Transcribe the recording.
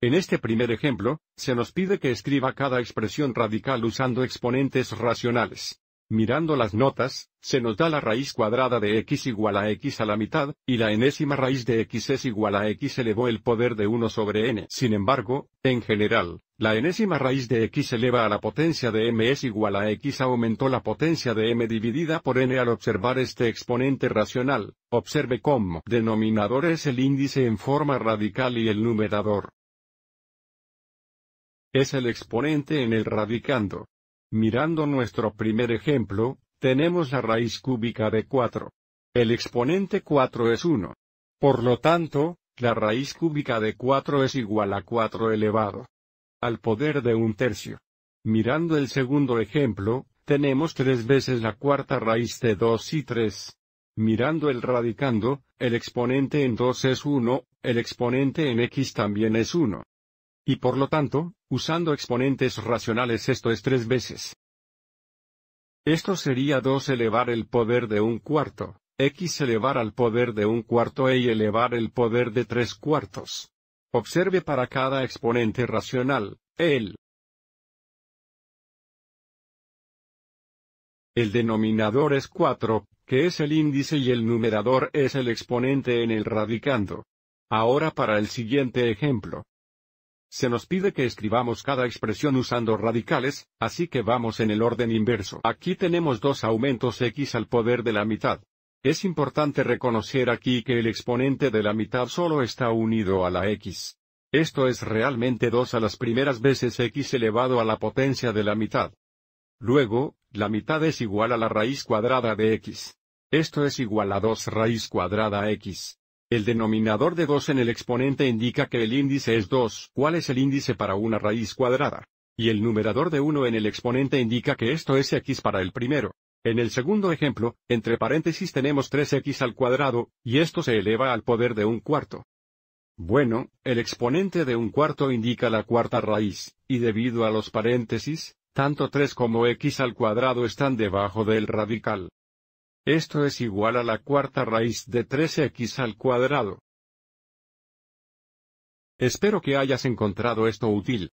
En este primer ejemplo, se nos pide que escriba cada expresión radical usando exponentes racionales. Mirando las notas, se nos da la raíz cuadrada de x igual a x a la mitad, y la enésima raíz de x es igual a x elevó el poder de 1 sobre n. Sin embargo, en general, la enésima raíz de x eleva a la potencia de m es igual a x aumentó la potencia de m dividida por n al observar este exponente racional. Observe cómo denominador es el índice en forma radical y el numerador es el exponente en el radicando. Mirando nuestro primer ejemplo, tenemos la raíz cúbica de 4. El exponente 4 es 1. Por lo tanto, la raíz cúbica de 4 es igual a 4 elevado al poder de un tercio. Mirando el segundo ejemplo, tenemos tres veces la cuarta raíz de 2 y 3. Mirando el radicando, el exponente en 2 es 1, el exponente en x también es 1. Y por lo tanto, usando exponentes racionales esto es tres veces. Esto sería 2 elevar el poder de un cuarto, x elevar al poder de un cuarto y elevar el poder de tres cuartos. Observe para cada exponente racional, el El denominador es 4, que es el índice y el numerador es el exponente en el radicando. Ahora para el siguiente ejemplo, se nos pide que escribamos cada expresión usando radicales, así que vamos en el orden inverso. Aquí tenemos dos aumentos x al poder de la mitad. Es importante reconocer aquí que el exponente de la mitad solo está unido a la x. Esto es realmente 2 a las primeras veces x elevado a la potencia de la mitad. Luego, la mitad es igual a la raíz cuadrada de x. Esto es igual a 2 raíz cuadrada x. El denominador de 2 en el exponente indica que el índice es 2, cuál es el índice para una raíz cuadrada. Y el numerador de 1 en el exponente indica que esto es x para el primero. En el segundo ejemplo, entre paréntesis tenemos 3x al cuadrado, y esto se eleva al poder de un cuarto. Bueno, el exponente de un cuarto indica la cuarta raíz, y debido a los paréntesis, tanto 3 como x al cuadrado están debajo del radical. Esto es igual a la cuarta raíz de 13 x al cuadrado. Espero que hayas encontrado esto útil.